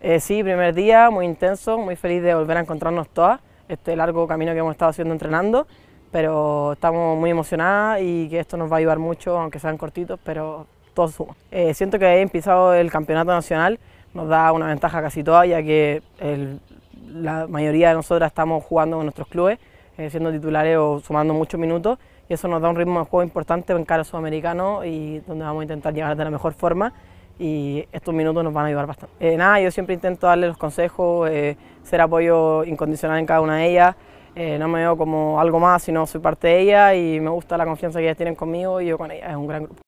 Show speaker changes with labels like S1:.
S1: Eh, sí, primer día, muy intenso, muy feliz de volver a encontrarnos todas, este largo camino que hemos estado haciendo entrenando, pero estamos muy emocionadas y que esto nos va a ayudar mucho, aunque sean cortitos, pero todo suma. Eh, siento que he empezado el campeonato nacional nos da una ventaja casi toda, ya que la mayoría de nosotras estamos jugando con nuestros clubes, eh, siendo titulares o sumando muchos minutos, y eso nos da un ritmo de juego importante en cara sudamericano y donde vamos a intentar llegar de la mejor forma y estos minutos nos van a ayudar bastante. Eh, nada, yo siempre intento darle los consejos, eh, ser apoyo incondicional en cada una de ellas. Eh, no me veo como algo más, sino soy parte de ella y me gusta la confianza que ellas tienen conmigo y yo con ellas. Es un gran grupo.